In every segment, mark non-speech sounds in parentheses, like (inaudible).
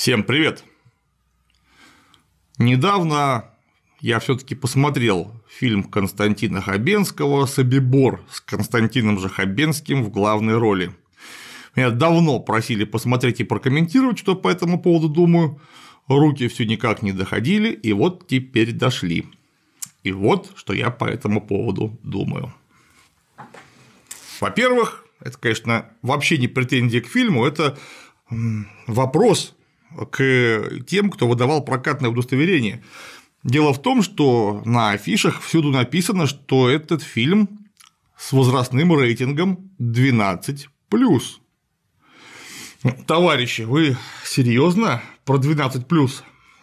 Всем привет! Недавно я все-таки посмотрел фильм Константина Хабенского «Собибор» с Константином же Хабенским в главной роли. Меня давно просили посмотреть и прокомментировать, что по этому поводу думаю. Руки все никак не доходили, и вот теперь дошли. И вот, что я по этому поводу думаю. Во-первых, это, конечно, вообще не претензия к фильму, это вопрос, к тем, кто выдавал прокатное удостоверение. Дело в том, что на афишах всюду написано, что этот фильм с возрастным рейтингом 12 ⁇ Товарищи, вы серьезно про 12 ⁇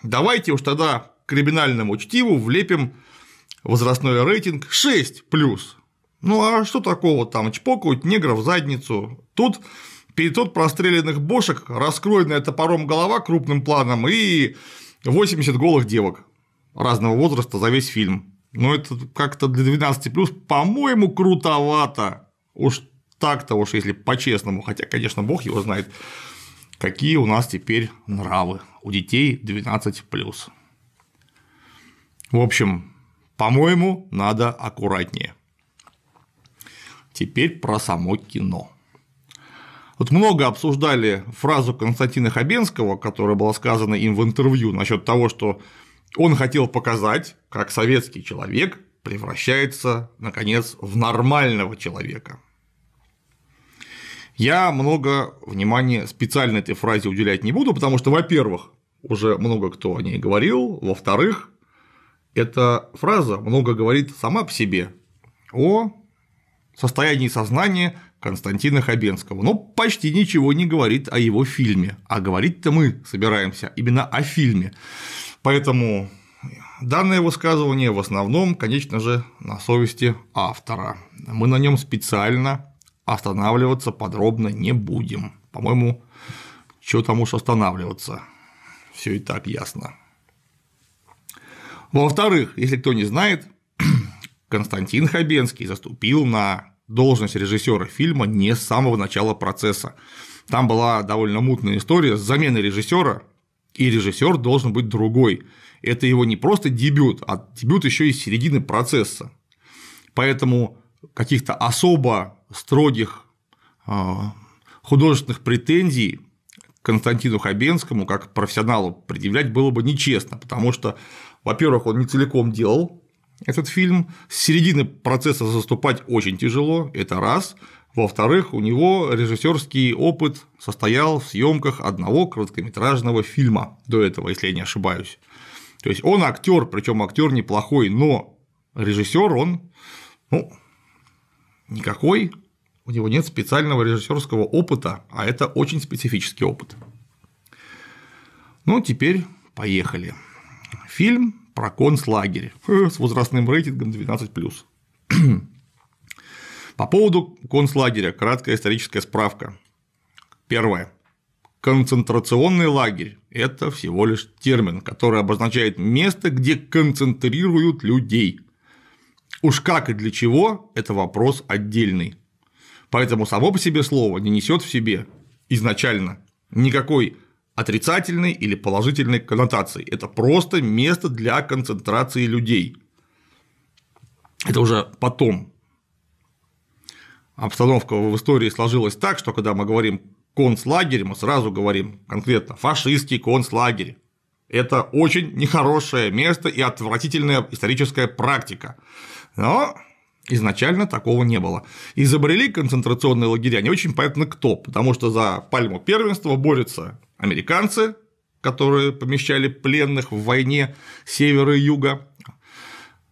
Давайте уж тогда к криминальному чтиву влепим возрастной рейтинг 6 ⁇ Ну а что такого там чпокают негра в задницу? Тут 500 простреленных бошек, раскроенная топором голова крупным планом и 80 голых девок разного возраста за весь фильм. Но ну, это как-то для 12 плюс, по-моему, крутовато. Уж так-то уж, если по-честному, хотя, конечно, бог его знает, какие у нас теперь нравы у детей 12 плюс. В общем, по-моему, надо аккуратнее. Теперь про само кино. Вот много обсуждали фразу Константина Хабенского, которая была сказана им в интервью насчет того, что он хотел показать, как советский человек превращается, наконец, в нормального человека. Я много внимания специально этой фразе уделять не буду, потому что, во-первых, уже много кто о ней говорил, во-вторых, эта фраза много говорит сама по себе о состоянии сознания Константина Хабенского, но ну, почти ничего не говорит о его фильме, а говорить-то мы собираемся именно о фильме. Поэтому данное высказывание в основном, конечно же, на совести автора. Мы на нем специально останавливаться подробно не будем. По-моему, чего там уж останавливаться, все и так ясно. Во-вторых, если кто не знает, Константин Хабенский заступил на должность режиссера фильма не с самого начала процесса. Там была довольно мутная история с заменой режиссера, и режиссер должен быть другой. Это его не просто дебют, а дебют еще и середины процесса. Поэтому каких-то особо строгих а, художественных претензий Константину Хабенскому как профессионалу предъявлять было бы нечестно, потому что, во-первых, он не целиком делал этот фильм. С середины процесса заступать очень тяжело, это раз. Во-вторых, у него режиссерский опыт состоял в съемках одного короткометражного фильма до этого, если я не ошибаюсь. То есть он актер, причем актер неплохой, но режиссер он, ну, никакой, у него нет специального режиссерского опыта, а это очень специфический опыт. Ну, теперь поехали. Фильм про концлагерь (laughs) с возрастным рейтингом 12+. (clears throat) По поводу концлагеря краткая историческая справка. Первое. Концентрационный лагерь – это всего лишь термин, который обозначает место, где концентрируют людей. Уж как и для чего – это вопрос отдельный. Поэтому само по себе слово не несет в себе изначально никакой отрицательной или положительной коннотации. Это просто место для концентрации людей. Это уже потом. Обстановка в истории сложилась так, что когда мы говорим концлагерь, мы сразу говорим конкретно фашистский концлагерь. Это очень нехорошее место и отвратительная историческая практика. Но Изначально такого не было. Изобрели концентрационные лагеря не очень понятно кто, потому что за пальму первенства борются американцы, которые помещали пленных в войне севера и юга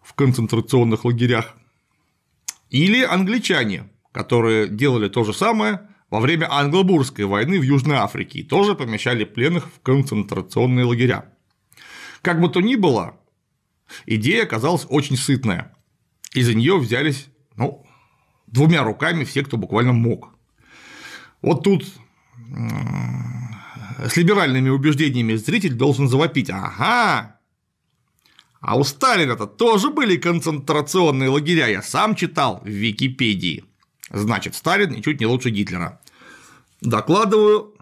в концентрационных лагерях, или англичане, которые делали то же самое во время Англобургской войны в Южной Африке и тоже помещали пленных в концентрационные лагеря. Как бы то ни было, идея оказалась очень сытная – и за нее взялись ну, двумя руками все, кто буквально мог. Вот тут с либеральными убеждениями зритель должен завопить «Ага!» А у Сталина-то тоже были концентрационные лагеря, я сам читал в Википедии. Значит, Сталин ничуть не лучше Гитлера. Докладываю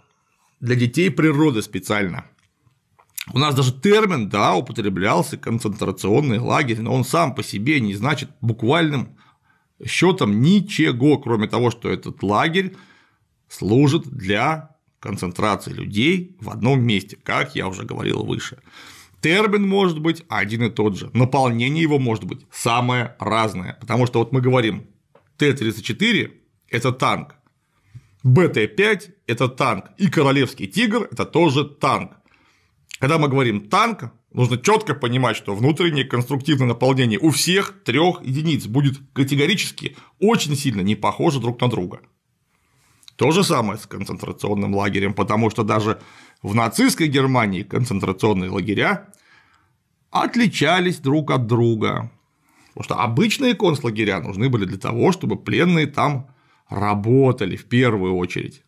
для детей природы специально – у нас даже термин, да, употреблялся, концентрационный лагерь, но он сам по себе не значит буквальным счетом ничего, кроме того, что этот лагерь служит для концентрации людей в одном месте, как я уже говорил выше. Термин может быть один и тот же, наполнение его может быть самое разное, потому что вот мы говорим Т-34 – это танк, БТ-5 – это танк, и Королевский Тигр – это тоже танк. Когда мы говорим «танк», нужно четко понимать, что внутреннее конструктивное наполнение у всех трех единиц будет категорически очень сильно не похоже друг на друга. То же самое с концентрационным лагерем, потому что даже в нацистской Германии концентрационные лагеря отличались друг от друга. Потому что обычные концлагеря нужны были для того, чтобы пленные там работали в первую очередь.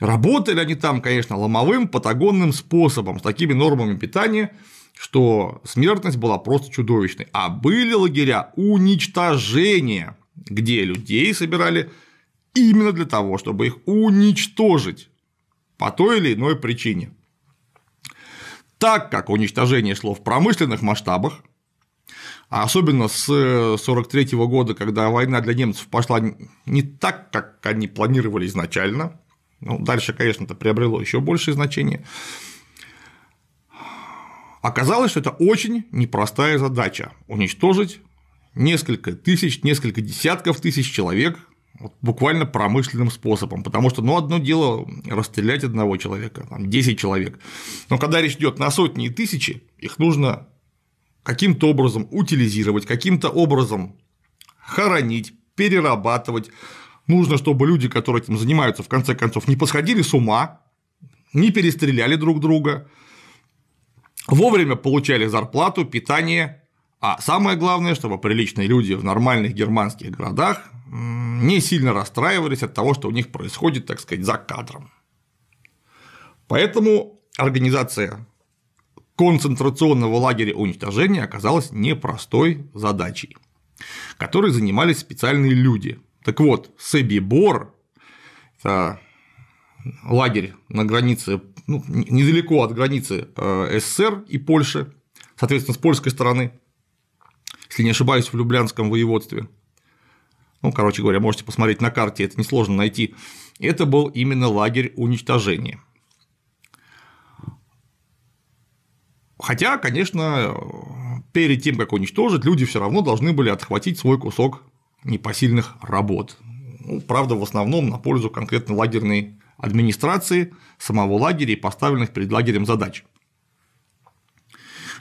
Работали они там, конечно, ломовым, патагонным способом, с такими нормами питания, что смертность была просто чудовищной. А были лагеря уничтожения, где людей собирали именно для того, чтобы их уничтожить по той или иной причине. Так как уничтожение шло в промышленных масштабах, особенно с 1943 э, года, когда война для немцев пошла не так, как они планировали изначально, ну, дальше, конечно, это приобрело еще большее значение. Оказалось, что это очень непростая задача – уничтожить несколько тысяч, несколько десятков тысяч человек вот, буквально промышленным способом, потому что, ну, одно дело расстрелять одного человека, там, 10 человек, но когда речь идет на сотни и тысячи, их нужно каким-то образом утилизировать, каким-то образом хоронить, перерабатывать, Нужно, чтобы люди, которые этим занимаются, в конце концов, не посходили с ума, не перестреляли друг друга, вовремя получали зарплату, питание, а самое главное, чтобы приличные люди в нормальных германских городах не сильно расстраивались от того, что у них происходит, так сказать, за кадром. Поэтому организация концентрационного лагеря уничтожения оказалась непростой задачей, которой занимались специальные люди, так вот, Себибор, это лагерь на границе, ну, недалеко от границы э, СССР и Польши, соответственно, с польской стороны, если не ошибаюсь, в Люблянском воеводстве. Ну, короче говоря, можете посмотреть на карте, это несложно найти. Это был именно лагерь уничтожения. Хотя, конечно, перед тем, как уничтожить, люди все равно должны были отхватить свой кусок непосильных работ. Ну, правда, в основном на пользу конкретно лагерной администрации, самого лагеря и поставленных перед лагерем задач.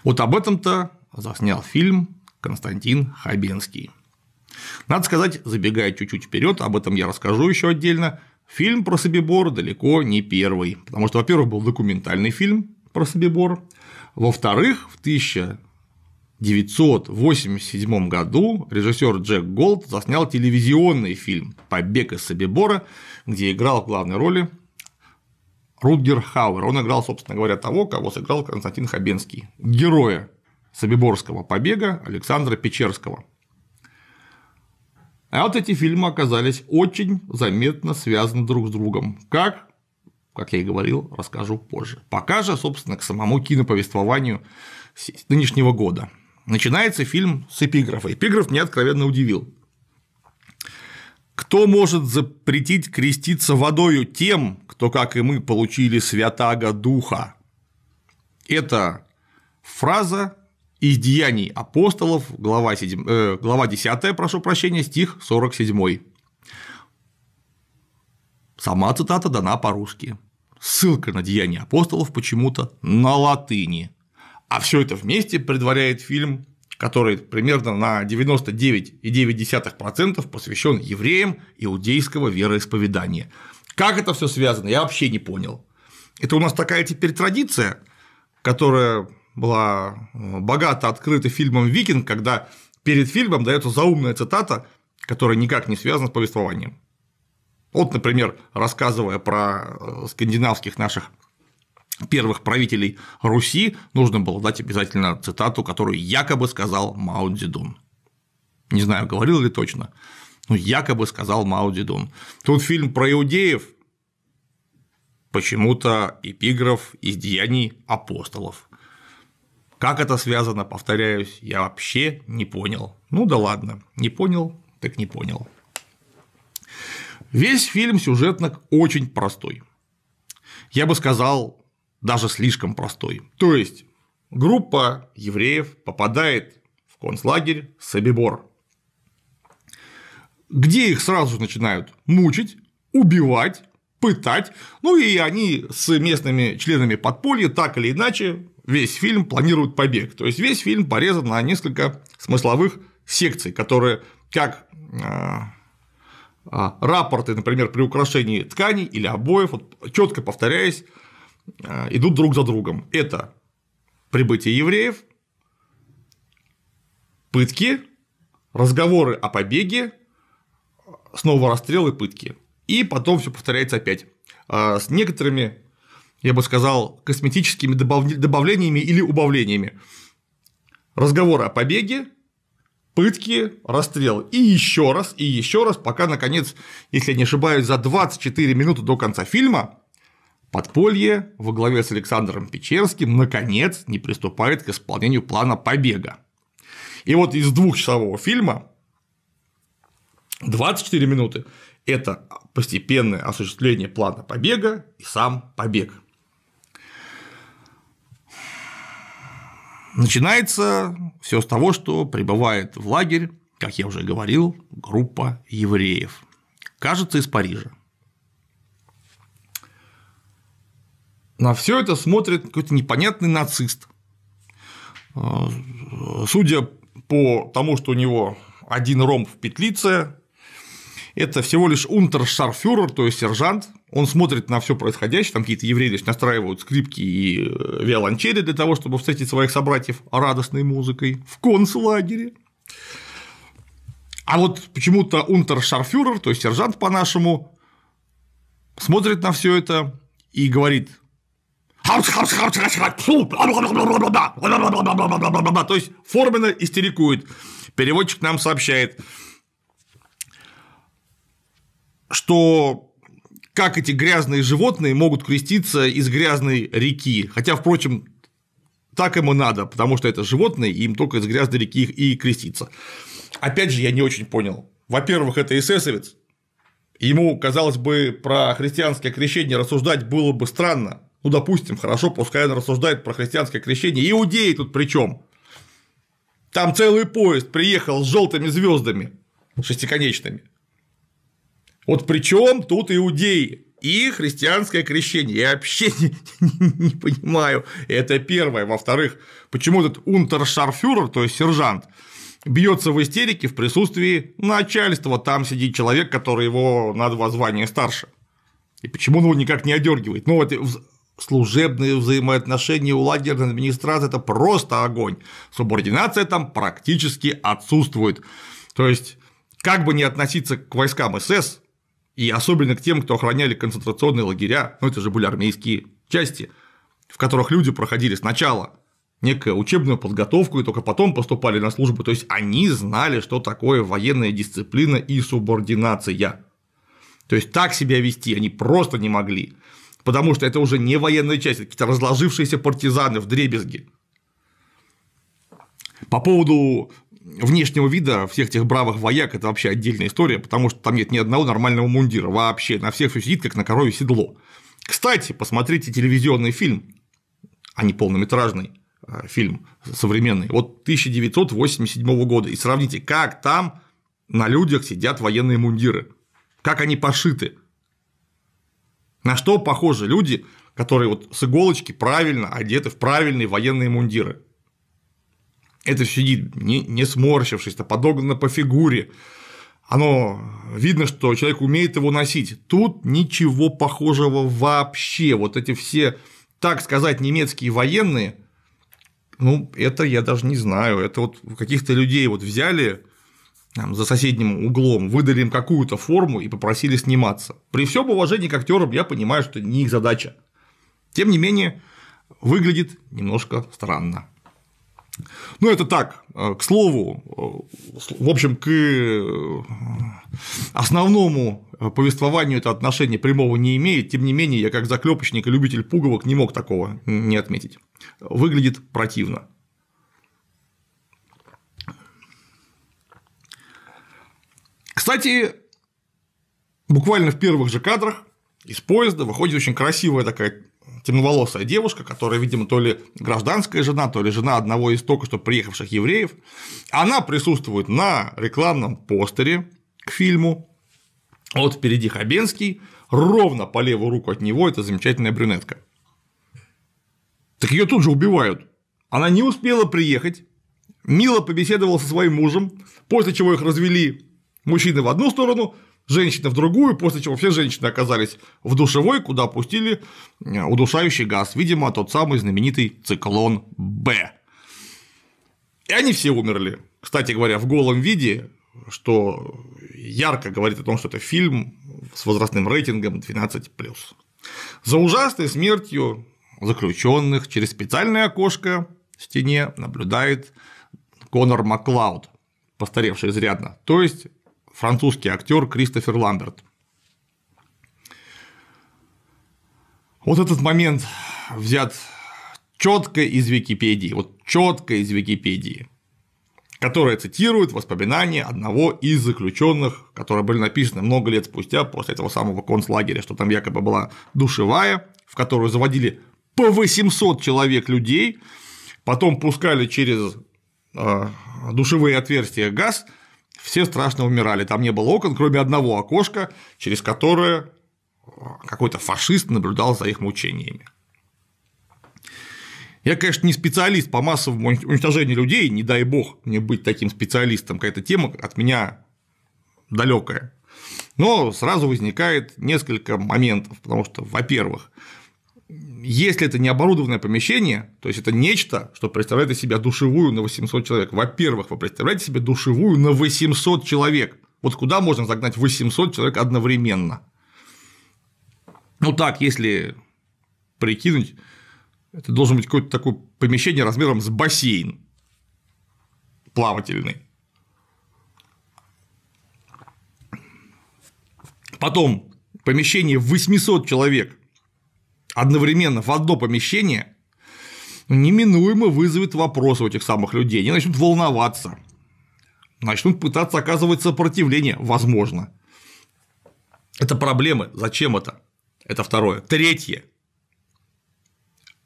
Вот об этом-то заснял фильм Константин Хабенский. Надо сказать, забегая чуть-чуть вперед, об этом я расскажу еще отдельно. Фильм про Собибор далеко не первый, потому что, во-первых, был документальный фильм про Собибор, во-вторых, в 1000 1987 году режиссер Джек Голд заснял телевизионный фильм «Побег из Собибора», где играл в главной роли Рутгер Хауэр. Он играл, собственно говоря, того, кого сыграл Константин Хабенский, героя Собиборского побега Александра Печерского. А вот эти фильмы оказались очень заметно связаны друг с другом. Как? Как я и говорил, расскажу позже. Пока же, собственно, к самому киноповествованию нынешнего года. Начинается фильм с эпиграфа. Эпиграф меня откровенно удивил. Кто может запретить креститься водою тем, кто, как и мы, получили святаго духа? Это фраза из Деяний апостолов, глава, 7, э, глава 10, прошу прощения, стих 47. Сама цитата дана по-русски. Ссылка на Деяния апостолов почему-то на латыни. А все это вместе предваряет фильм, который примерно на 99,9% посвящен евреям иудейского вероисповедания. Как это все связано, я вообще не понял. Это у нас такая теперь традиция, которая была э, богато открыта фильмом «Викинг», когда перед фильмом дается заумная цитата, которая никак не связана с повествованием. Вот, например, рассказывая про э, скандинавских наших первых правителей Руси нужно было дать обязательно цитату, которую якобы сказал Мао Цзэдун. Не знаю, говорил ли точно, но якобы сказал Мао Цзэдун. Тут фильм про иудеев, почему-то эпиграф из деяний апостолов. Как это связано, повторяюсь, я вообще не понял. Ну да ладно, не понял, так не понял. Весь фильм сюжетно очень простой. Я бы сказал, даже слишком простой. То есть группа евреев попадает в концлагерь Собибор, где их сразу начинают мучить, убивать, пытать, ну и они с местными членами подполья так или иначе весь фильм планируют побег. То есть весь фильм порезан на несколько смысловых секций, которые как а, а, рапорты, например, при украшении тканей или обоев, вот, четко повторяясь, Э, идут друг за другом. Это прибытие евреев, пытки, разговоры о побеге, снова расстрелы, пытки. И потом все повторяется опять. Э, с некоторыми, я бы сказал, косметическими добавлениями или убавлениями. Разговоры о побеге, пытки, расстрел. И еще раз, и еще раз, пока, наконец, если я не ошибаюсь, за 24 минуты до конца фильма Подполье во главе с Александром Печерским наконец не приступает к исполнению плана побега. И вот из двухчасового фильма 24 минуты – это постепенное осуществление плана побега и сам побег. Начинается все с того, что прибывает в лагерь, как я уже говорил, группа евреев. Кажется, из Парижа. На все это смотрит какой-то непонятный нацист. А, судя по тому, что у него один ром в петлице, это всего лишь унтершарфюрер, то есть сержант, он смотрит на все происходящее, там какие-то евреи значит, настраивают скрипки и э, виолончели для того, чтобы встретить своих собратьев радостной музыкой в концлагере. А вот почему-то унтершарфюрер, то есть сержант по-нашему, смотрит на все это и говорит, то есть Формина истерикует. Переводчик нам сообщает, что как эти грязные животные могут креститься из грязной реки. Хотя, впрочем, так им и надо, потому что это животные, и им только из грязной реки их и креститься. Опять же, я не очень понял. Во-первых, это эсэсовец. Ему, казалось бы, про христианское крещение рассуждать было бы странно, ну, допустим, хорошо, пускай он рассуждает про христианское крещение. Иудеи тут причем. Там целый поезд приехал с желтыми звездами шестиконечными. Вот причем тут иудеи? и христианское крещение. Я вообще (laughs) не, не, не понимаю. Это первое. Во-вторых, почему этот унтершарфюрер, то есть сержант, бьется в истерике в присутствии начальства. Там сидит человек, который его на два звания старше. И почему он его никак не одергивает? Ну, вот служебные взаимоотношения у лагерной администрации – это просто огонь. Субординация там практически отсутствует. То есть, как бы не относиться к войскам СС, и особенно к тем, кто охраняли концентрационные лагеря, ну это же были армейские части, в которых люди проходили сначала некую учебную подготовку и только потом поступали на службу, то есть они знали, что такое военная дисциплина и субординация. То есть так себя вести они просто не могли потому что это уже не военная часть, это какие-то разложившиеся партизаны в дребезги. По поводу внешнего вида всех этих бравых вояк – это вообще отдельная история, потому что там нет ни одного нормального мундира вообще, на всех все сидит, как на корове седло. Кстати, посмотрите телевизионный фильм, а не полнометражный э, фильм современный, вот 1987 года, и сравните, как там на людях сидят военные мундиры, как они пошиты – на что похожи люди, которые вот с иголочки правильно одеты в правильные военные мундиры. Это сидит, не, не сморщившись, а подогнано по фигуре. Оно видно, что человек умеет его носить. Тут ничего похожего вообще. Вот эти все, так сказать, немецкие военные, ну, это я даже не знаю. Это вот каких-то людей вот взяли, там, за соседним углом, выдали им какую-то форму и попросили сниматься. При всем уважении к актерам я понимаю, что не их задача. Тем не менее, выглядит немножко странно. Ну, это так, э, к слову, э, в общем, к э, основному повествованию это отношение прямого не имеет, тем не менее, я как заклепочник и любитель пуговок не мог такого не отметить. Выглядит противно. Кстати, буквально в первых же кадрах из поезда выходит очень красивая такая темноволосая девушка, которая, видимо, то ли гражданская жена, то ли жена одного из только что приехавших евреев. Она присутствует на рекламном постере к фильму. Вот впереди Хабенский, ровно по левую руку от него эта замечательная брюнетка. Так ее тут же убивают. Она не успела приехать, мило побеседовала со своим мужем, после чего их развели Мужчины в одну сторону, женщины в другую, после чего все женщины оказались в душевой, куда пустили э, удушающий газ, видимо, тот самый знаменитый циклон Б. И они все умерли. Кстати говоря, в голом виде, что ярко говорит о том, что это фильм с возрастным рейтингом 12+. За ужасной смертью заключенных через специальное окошко в стене наблюдает Конор Маклауд, постаревший изрядно, то есть французский актер Кристофер Ламберт. Вот этот момент взят четко из Википедии, вот четко из Википедии, которая цитирует воспоминания одного из заключенных, которые были написаны много лет спустя после этого самого концлагеря, что там якобы была душевая, в которую заводили по 800 человек людей, потом пускали через э, душевые отверстия газ, все страшно умирали, там не было окон, кроме одного окошка, через которое э, какой-то фашист наблюдал за их мучениями. Я, конечно, не специалист по массовому уничтожению людей, не дай бог мне быть таким специалистом, какая-то тема от меня далекая. Но сразу возникает несколько моментов, потому что, во-первых, если это не оборудованное помещение, то есть это нечто, что представляет из себя душевую на 800 человек. Во-первых, вы представляете себе душевую на 800 человек. Вот куда можно загнать 800 человек одновременно? Ну так, если прикинуть, это должен быть какое-то такое помещение размером с бассейн плавательный. Потом помещение 800 человек одновременно в одно помещение, неминуемо вызовет вопросы у этих самых людей. Они начнут волноваться, начнут пытаться оказывать сопротивление, возможно. Это проблемы. Зачем это? Это второе. Третье.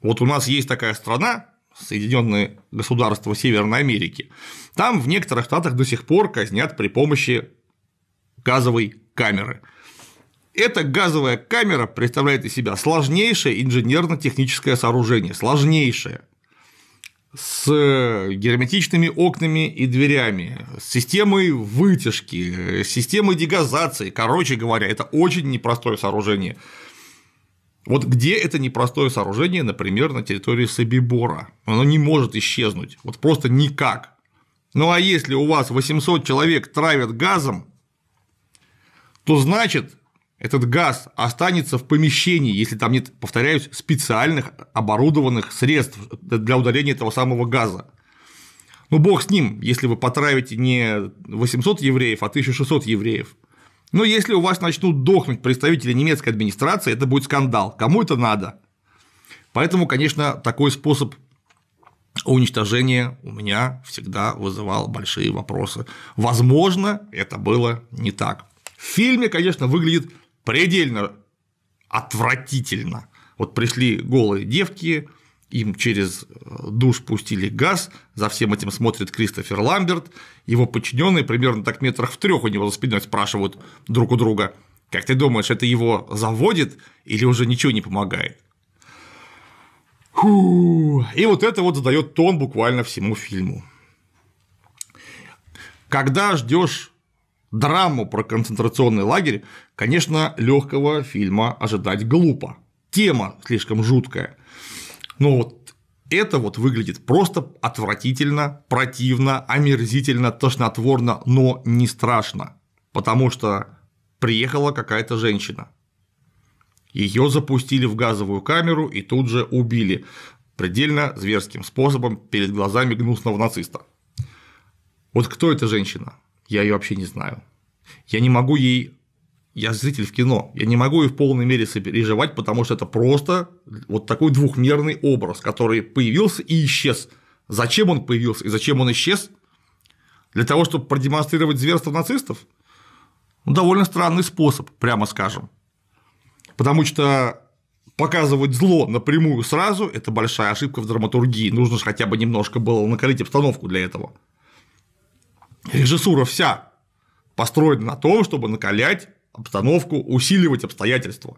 Вот у нас есть такая страна, Соединенные государства Северной Америки. Там в некоторых штатах до сих пор казнят при помощи газовой камеры. Эта газовая камера представляет из себя сложнейшее инженерно-техническое сооружение, сложнейшее, с э, герметичными окнами и дверями, с системой вытяжки, с системой дегазации. Короче говоря, это очень непростое сооружение. Вот где это непростое сооружение, например, на территории Собибора? Оно не может исчезнуть, вот просто никак. Ну а если у вас 800 человек травят газом, то значит этот газ останется в помещении, если там нет, повторяюсь, специальных оборудованных средств для удаления этого самого газа. Ну, бог с ним, если вы потравите не 800 евреев, а 1600 евреев. Но если у вас начнут дохнуть представители немецкой администрации, это будет скандал. Кому это надо? Поэтому, конечно, такой способ уничтожения у меня всегда вызывал большие вопросы. Возможно, это было не так. В фильме, конечно, выглядит предельно отвратительно. Вот пришли голые девки, им через э, душ пустили газ, за всем этим смотрит Кристофер Ламберт, его подчиненные примерно так метрах в трех у него за спиной спрашивают друг у друга, как ты думаешь, это его заводит или уже ничего не помогает? Фу. И вот это вот задает тон буквально всему фильму. Когда ждешь драму про концентрационный лагерь, конечно, легкого фильма ожидать глупо. Тема слишком жуткая. Но вот это вот выглядит просто отвратительно, противно, омерзительно, тошнотворно, но не страшно, потому что приехала какая-то женщина. Ее запустили в газовую камеру и тут же убили предельно зверским способом перед глазами гнусного нациста. Вот кто эта женщина? я ее вообще не знаю. Я не могу ей я зритель в кино, я не могу ее в полной мере сопереживать, потому что это просто вот такой двухмерный образ, который появился и исчез. Зачем он появился и зачем он исчез? Для того, чтобы продемонстрировать зверство нацистов? Ну, довольно странный способ, прямо скажем. Потому что показывать зло напрямую сразу – это большая ошибка в драматургии, нужно же хотя бы немножко было накалить обстановку для этого – Режиссура вся построена на том, чтобы накалять обстановку, усиливать обстоятельства.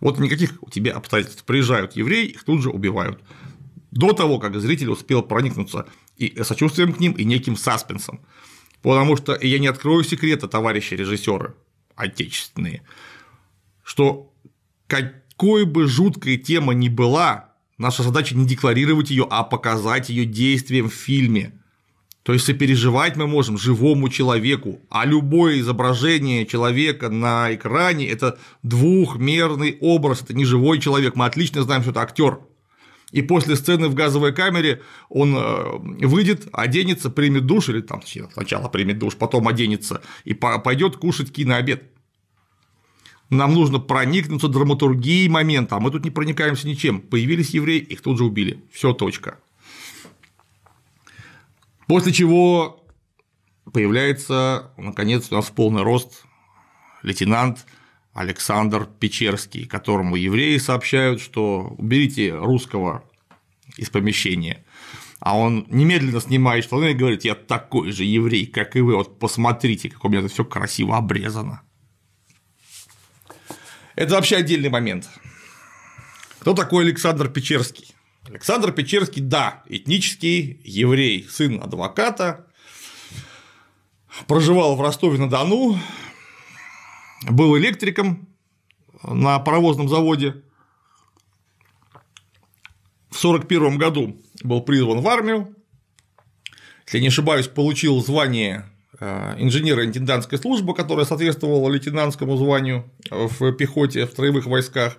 Вот никаких у тебя обстоятельств. Приезжают евреи, их тут же убивают. До того, как зритель успел проникнуться и сочувствием к ним, и неким саспенсом. Потому что я не открою секрета, товарищи режиссеры отечественные, что какой бы жуткой тема ни была, наша задача не декларировать ее, а показать ее действием в фильме. То есть сопереживать мы можем живому человеку, а любое изображение человека на экране – это двухмерный образ, это не живой человек, мы отлично знаем, что это актер. И после сцены в газовой камере он э, выйдет, оденется, примет душ, или там сначала примет душ, потом оденется и пойдет кушать кинообед. Нам нужно проникнуться драматургией момента, а мы тут не проникаемся ничем. Появились евреи, их тут же убили. Все, точка. После чего появляется, наконец, у нас полный рост лейтенант Александр Печерский, которому евреи сообщают, что уберите русского из помещения. А он немедленно снимает штаны и говорит, я такой же еврей, как и вы, вот посмотрите, как у меня это все красиво обрезано. Это вообще отдельный момент. Кто такой Александр Печерский? Александр Печерский, да, этнический еврей, сын адвоката, проживал в Ростове-на-Дону, был электриком на паровозном заводе. В 1941 году был призван в армию, если не ошибаюсь, получил звание э, инженера интендантской службы, которая соответствовала лейтенантскому званию в пехоте, в строевых войсках.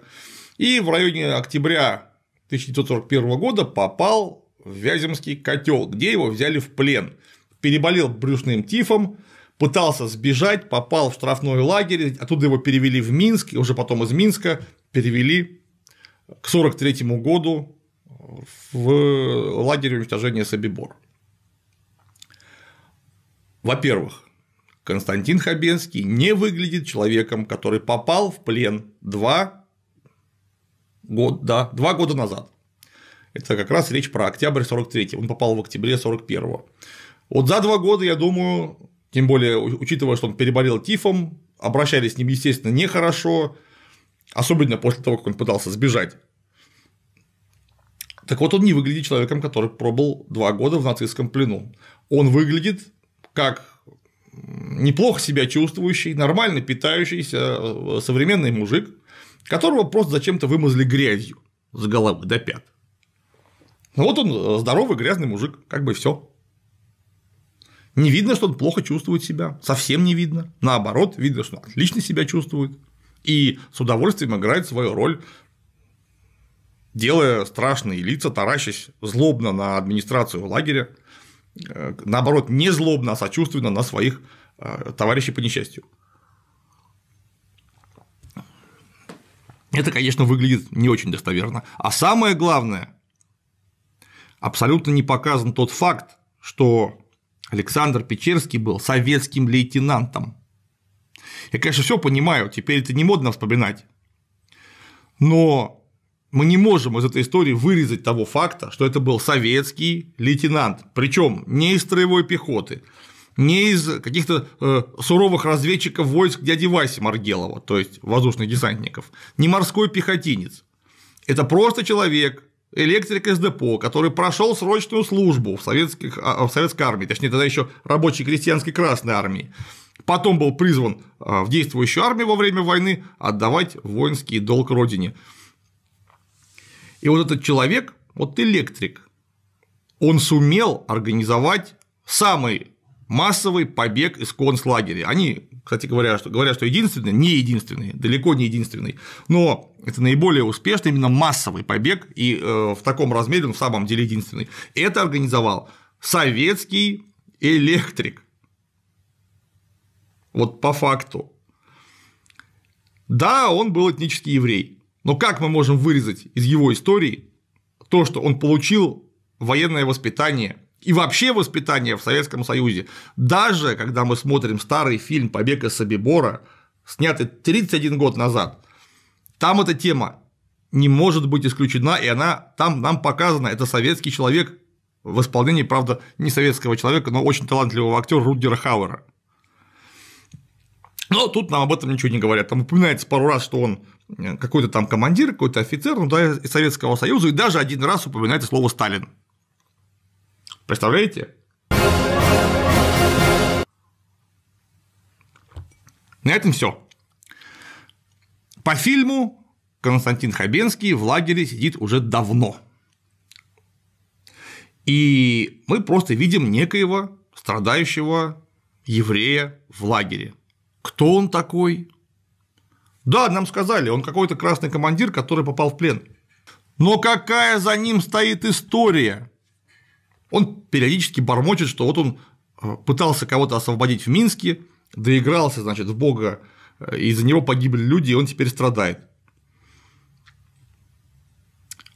И в районе октября 1941 года попал в Вяземский котел, где его взяли в плен. Переболел брюшным тифом, пытался сбежать, попал в штрафной лагерь, оттуда его перевели в Минск, и уже потом из Минска перевели к 1943 году в лагерь уничтожения Собибор. Во-первых, Константин Хабенский не выглядит человеком, который попал в плен. Два, Год, да, два года назад. Это как раз речь про октябрь 43 он попал в октябре 41-го. Вот за два года, я думаю, тем более учитывая, что он переболел тифом, обращались с ним, естественно, нехорошо, особенно после того, как он пытался сбежать. Так вот, он не выглядит человеком, который пробыл два года в нацистском плену. Он выглядит как неплохо себя чувствующий, нормально питающийся э, современный мужик, которого просто зачем-то вымазали грязью с головы до пят. Ну вот он э, здоровый грязный мужик, как бы все. Не видно, что он плохо чувствует себя, совсем не видно. Наоборот, видно, что он отлично себя чувствует и с удовольствием играет свою роль, делая страшные лица, таращась злобно на администрацию лагеря, э, наоборот, не злобно, а сочувственно на своих э, товарищей по несчастью. Это, конечно, выглядит не очень достоверно. А самое главное, абсолютно не показан тот факт, что Александр Печерский был советским лейтенантом. Я, конечно, все понимаю, теперь это не модно вспоминать, но мы не можем из этой истории вырезать того факта, что это был советский лейтенант, причем не из строевой пехоты, не из каких-то э, суровых разведчиков войск дяди Васи Маргелова, то есть воздушных десантников, не морской пехотинец. Это просто человек, электрик из депо, который прошел срочную службу в, советских, а, в советской армии, точнее тогда еще рабочей крестьянской Красной армии, потом был призван э, в действующую армию во время войны отдавать воинский долг родине. И вот этот человек, вот электрик, он сумел организовать самый массовый побег из концлагеря. Они, кстати говоря, что, говорят, что единственный, не единственный, далеко не единственный, но это наиболее успешный именно массовый побег, и э, в таком размере он в самом деле единственный. Это организовал советский электрик. Вот по факту. Да, он был этнический еврей, но как мы можем вырезать из его истории то, что он получил военное воспитание – и вообще воспитание в Советском Союзе. Даже когда мы смотрим старый фильм «Побег из Собибора», снятый 31 год назад, там эта тема не может быть исключена, и она там нам показана, это советский человек в исполнении, правда, не советского человека, но очень талантливого актера Рудгера Хауэра. Но тут нам об этом ничего не говорят. Там упоминается пару раз, что он э, какой-то там командир, какой-то офицер, ну да, из Советского Союза, и даже один раз упоминается слово Сталин. Представляете? На этом все. По фильму Константин Хабенский в лагере сидит уже давно. И мы просто видим некоего страдающего еврея в лагере. Кто он такой? Да, нам сказали, он какой-то красный командир, который попал в плен. Но какая за ним стоит история? Он периодически бормочет, что вот он э, пытался кого-то освободить в Минске, доигрался, значит, в Бога, и э, из-за него погибли люди, и он теперь страдает.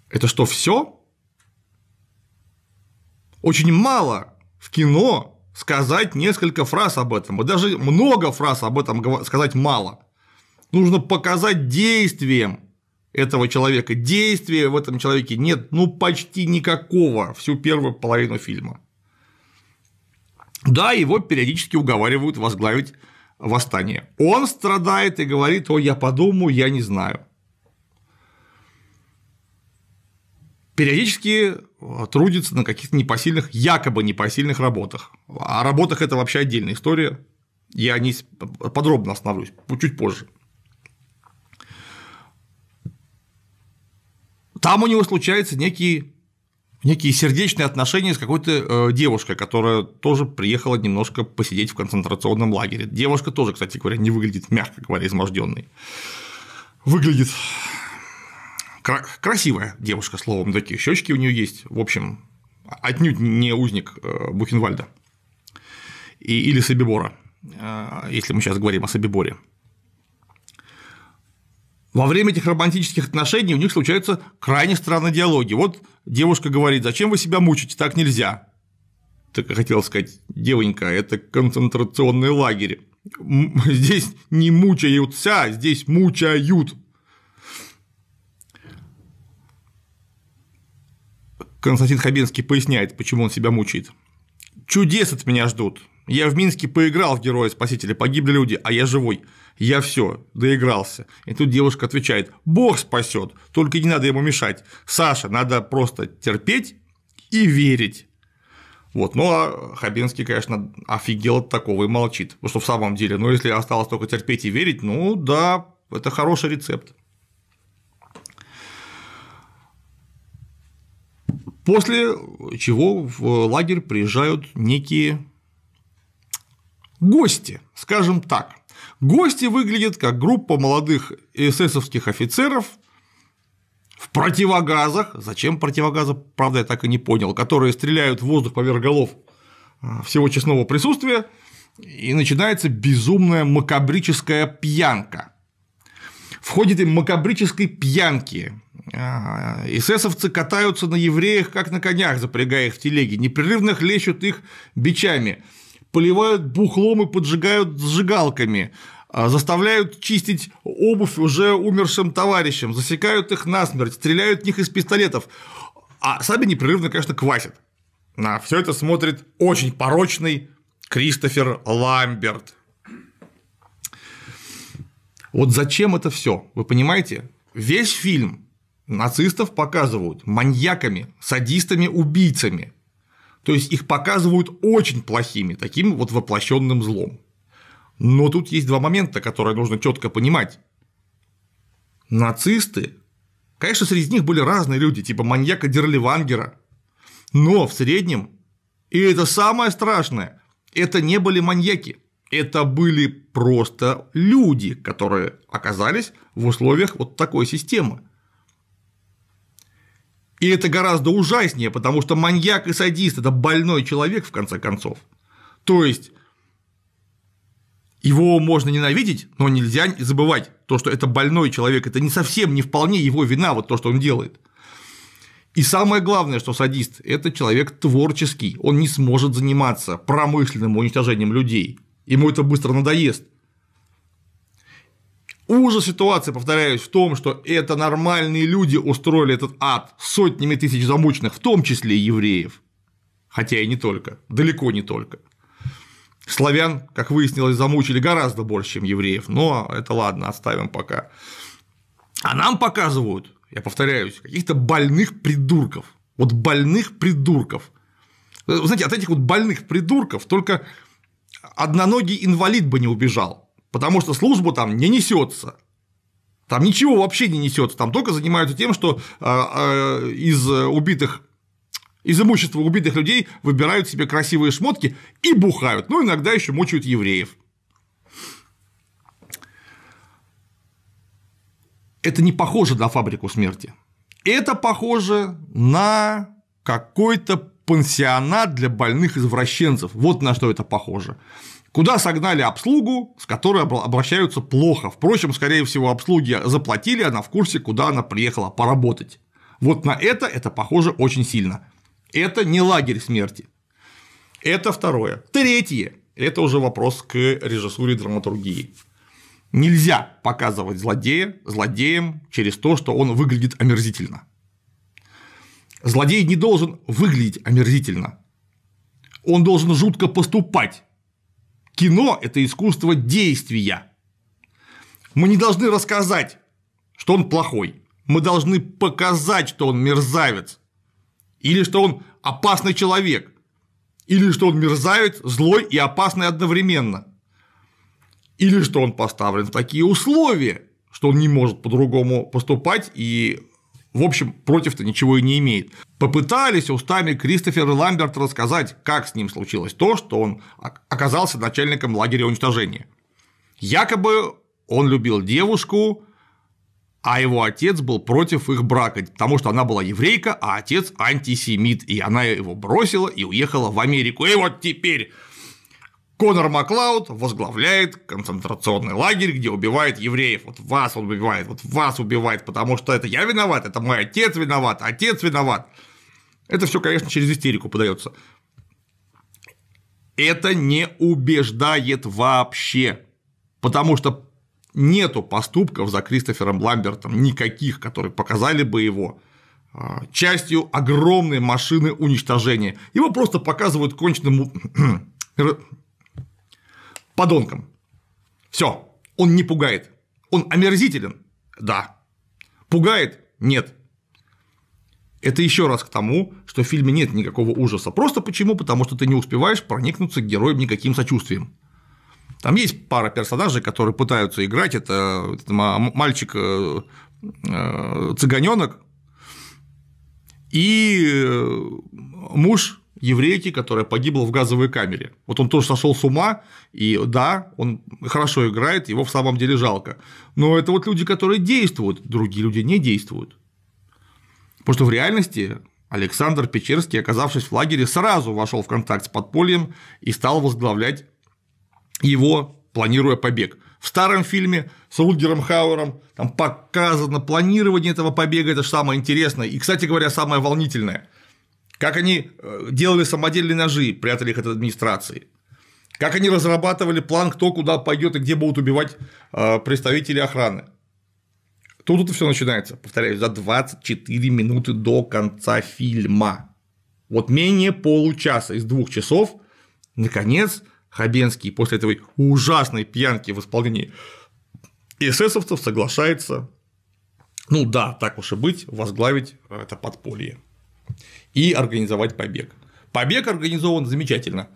Это что, все? Очень мало в кино сказать несколько фраз об этом, вот даже много фраз об этом сказать мало. Нужно показать действием, этого человека. Действия в этом человеке нет, ну почти никакого всю первую половину фильма. Да, его периодически уговаривают возглавить восстание. Он страдает и говорит, о, я подумаю, я не знаю. Периодически э, трудится на каких-то непосильных, якобы непосильных работах. О работах это вообще отдельная история, я не подробно остановлюсь, чуть позже. там у него случаются некие некие сердечные отношения с какой-то э, девушкой, которая тоже приехала немножко посидеть в концентрационном лагере. Девушка тоже, кстати говоря, не выглядит, мягко говоря, изможденной. Выглядит красивая девушка, словом, такие щечки у нее есть. В общем, отнюдь не узник э, Бухенвальда и, или Собибора, э, если мы сейчас говорим о Собиборе. Во время этих романтических отношений у них случаются крайне странные диалоги. Вот девушка говорит, зачем вы себя мучите, так нельзя. Так я хотел сказать, девонька, это концентрационный лагерь. (laughs) Здесь не мучаются, а здесь мучают. Константин Хабенский поясняет, почему он себя мучает. «Чудес от меня ждут. Я в Минске поиграл в Героя Спасителя, погибли люди, а я живой я все, доигрался. И тут девушка отвечает, Бог спасет, только не надо ему мешать. Саша, надо просто терпеть и верить. Вот, ну а Хабенский, конечно, офигел от такого и молчит. Потому ну, что в самом деле, ну если осталось только терпеть и верить, ну да, это хороший рецепт. После чего в лагерь приезжают некие гости, скажем так. Гости выглядят как группа молодых эсэсовских офицеров в противогазах, зачем противогазы, правда, я так и не понял, которые стреляют в воздух поверх голов а, всего честного присутствия, и начинается безумная макабрическая пьянка. В ходе этой макабрической пьянки а, эсэсовцы катаются на евреях, как на конях, запрягая их в телеги, непрерывно хлещут их бичами – поливают бухлом и поджигают сжигалками, а, заставляют чистить обувь уже умершим товарищам, засекают их насмерть, стреляют в них из пистолетов, а сами непрерывно, конечно, квасят. На все это смотрит очень порочный Кристофер Ламберт. Вот зачем это все? Вы понимаете? Весь фильм нацистов показывают маньяками, садистами, убийцами. То есть их показывают очень плохими, таким вот воплощенным злом. Но тут есть два момента, которые нужно четко понимать. Нацисты, конечно, среди них были разные люди, типа маньяка Дерливангера, но в среднем, и это самое страшное, это не были маньяки, это были просто люди, которые оказались в условиях вот такой системы. И это гораздо ужаснее, потому что маньяк и садист – это больной человек, в конце концов. То есть, его можно ненавидеть, но нельзя забывать то, что это больной человек, это не совсем, не вполне его вина, вот то, что он делает. И самое главное, что садист – это человек творческий, он не сможет заниматься промышленным уничтожением людей, ему это быстро надоест – Ужас ситуации, повторяюсь, в том, что это нормальные люди устроили этот ад сотнями тысяч замученных, в том числе и евреев. Хотя и не только, далеко не только. Славян, как выяснилось, замучили гораздо больше, чем евреев, но это ладно, оставим пока. А нам показывают, я повторяюсь, каких-то больных придурков. Вот больных придурков. Вы знаете, от этих вот больных придурков только одноногий инвалид бы не убежал потому что служба там не несется. Там ничего вообще не несется, там только занимаются тем, что а, а, из э, убитых из имущества убитых людей выбирают себе красивые шмотки и бухают, ну иногда еще мучают евреев. Это не похоже на фабрику смерти. Это похоже на какой-то пансионат для больных извращенцев. Вот на что это похоже куда согнали обслугу, с которой обращаются плохо. Впрочем, скорее всего, обслуги заплатили, она в курсе, куда она приехала поработать. Вот на это это похоже очень сильно. Это не лагерь смерти. Это второе. Третье. Это уже вопрос к режиссуре драматургии. Нельзя показывать злодея злодеем через то, что он выглядит омерзительно. Злодей не должен выглядеть омерзительно. Он должен жутко поступать Кино – это искусство действия. Мы не должны рассказать, что он плохой. Мы должны показать, что он мерзавец. Или что он опасный человек. Или что он мерзавец, злой и опасный одновременно. Или что он поставлен в такие условия, что он не может по-другому поступать и в общем, против-то ничего и не имеет. Попытались устами Кристофера Ламберта рассказать, как с ним случилось то, что он оказался начальником лагеря уничтожения. Якобы он любил девушку, а его отец был против их брака, потому что она была еврейка, а отец антисемит, и она его бросила и уехала в Америку. И вот теперь Конор Маклауд возглавляет концентрационный лагерь, где убивает евреев. Вот вас он убивает, вот вас убивает, потому что это я виноват, это мой отец виноват, отец виноват. Это все, конечно, через истерику подается. Это не убеждает вообще, потому что нету поступков за Кристофером Ламбертом никаких, которые показали бы его а, частью огромной машины уничтожения. Его просто показывают конченным (clears throat) подонком. Все, он не пугает. Он омерзителен? Да. Пугает? Нет. Это еще раз к тому, что в фильме нет никакого ужаса. Просто почему? Потому что ты не успеваешь проникнуться к героям никаким сочувствием. Там есть пара персонажей, которые пытаются играть. Это, это мальчик э, э, цыганенок и э, муж еврейки, которая погибла в газовой камере. Вот он тоже сошел с ума, и да, он хорошо играет, его в самом деле жалко. Но это вот люди, которые действуют, другие люди не действуют. Потому что в реальности Александр Печерский, оказавшись в лагере, сразу вошел в контакт с подпольем и стал возглавлять его, планируя побег. В старом фильме с Рутгером Хауэром там показано планирование этого побега, это же самое интересное. И, кстати говоря, самое волнительное – как они э, делали самодельные ножи, прятали их от администрации, как они разрабатывали план, кто куда пойдет и где будут убивать э, представителей охраны. Тут это все начинается, повторяю, за 24 минуты до конца фильма. Вот менее получаса из двух часов, наконец, Хабенский после этой ужасной пьянки в исполнении эсэсовцев соглашается, ну да, так уж и быть, возглавить э, это подполье и организовать побег. Побег организован замечательно.